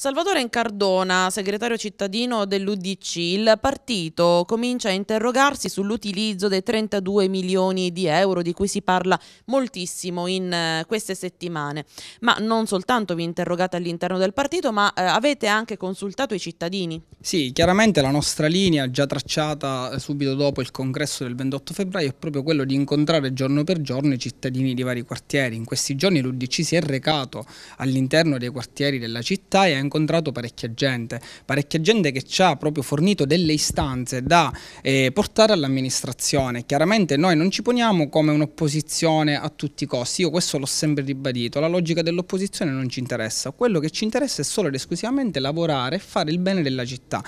Salvatore Incardona, segretario cittadino dell'UDC, il partito comincia a interrogarsi sull'utilizzo dei 32 milioni di euro di cui si parla moltissimo in eh, queste settimane. Ma non soltanto vi interrogate all'interno del partito, ma eh, avete anche consultato i cittadini. Sì, chiaramente la nostra linea già tracciata eh, subito dopo il congresso del 28 febbraio è proprio quello di incontrare giorno per giorno i cittadini di vari quartieri. In questi giorni l'UDC si è recato all'interno dei quartieri della città e ha incontrato parecchia gente, parecchia gente che ci ha proprio fornito delle istanze da eh, portare all'amministrazione. Chiaramente noi non ci poniamo come un'opposizione a tutti i costi, io questo l'ho sempre ribadito, la logica dell'opposizione non ci interessa, quello che ci interessa è solo ed esclusivamente lavorare e fare il bene della città.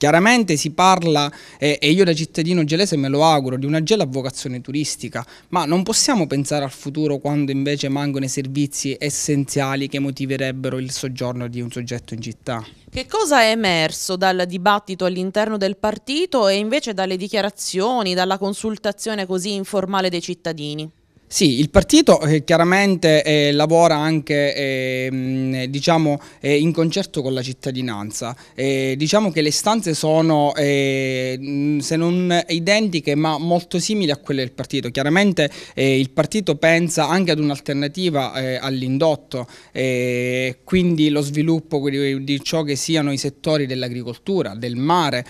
Chiaramente si parla, eh, e io da cittadino gelese me lo auguro, di una gela a vocazione turistica, ma non possiamo pensare al futuro quando invece mancano i servizi essenziali che motiverebbero il soggiorno di un soggetto progetto in città. Che cosa è emerso dal dibattito all'interno del partito e invece dalle dichiarazioni, dalla consultazione così informale dei cittadini? Sì, il partito eh, chiaramente eh, lavora anche ehm, eh, diciamo, eh, in concerto con la cittadinanza. Eh, diciamo che le stanze sono, eh, mm, se non identiche, ma molto simili a quelle del partito. Chiaramente il partito pensa anche ad un'alternativa all'indotto, quindi lo sviluppo di, di, ciò che siano i settori dell'agricoltura, del mare,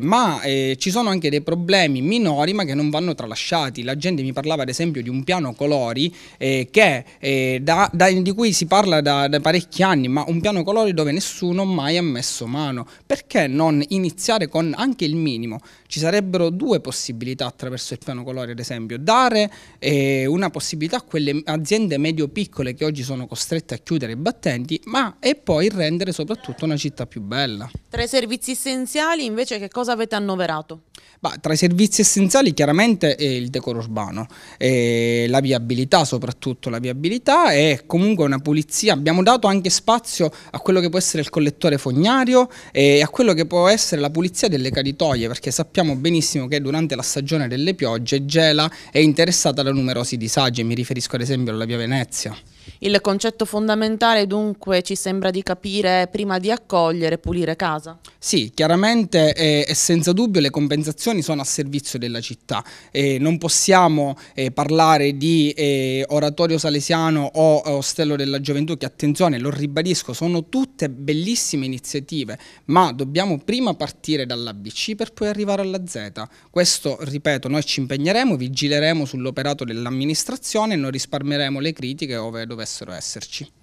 ma ci sono anche dei problemi minori ma che non vanno tralasciati. La gente mi parlava ad esempio di un piano colori eh, che, eh, da, da, di cui si parla da, da, parecchi anni, ma un piano colori dove nessuno mai ha messo mano. Perché non iniziare con anche il minimo? Ci sarebbero due possibilità attraverso il piano colori, ad esempio, dare eh, una possibilità a quelle aziende medio-piccole che oggi sono costrette a chiudere i battenti, ma e poi rendere soprattutto una città più bella. Tra i servizi essenziali invece che cosa avete annoverato? Bah, tra i servizi essenziali chiaramente è il decoro urbano, la viabilità soprattutto, la viabilità e comunque una pulizia. Abbiamo dato anche spazio a quello che può essere il collettore fognario e a quello che può essere la pulizia delle caditoie perché sappiamo benissimo che durante la stagione delle piogge Gela è interessata da numerosi disagi, mi riferisco ad esempio alla via Venezia. Il concetto fondamentale dunque ci sembra di capire prima di accogliere, pulire casa. Sì, chiaramente eh, e senza dubbio le compensazioni sono a servizio della città. Eh, non possiamo eh, parlare di eh, oratorio salesiano o eh, ostello della gioventù che attenzione, lo ribadisco, sono tutte bellissime iniziative, ma dobbiamo prima partire dall'ABC per poi arrivare alla Z. Questo, ripeto, noi ci impegneremo, vigileremo sull'operato dell'amministrazione e non risparmieremo le critiche ove dovremo dovessero esserci.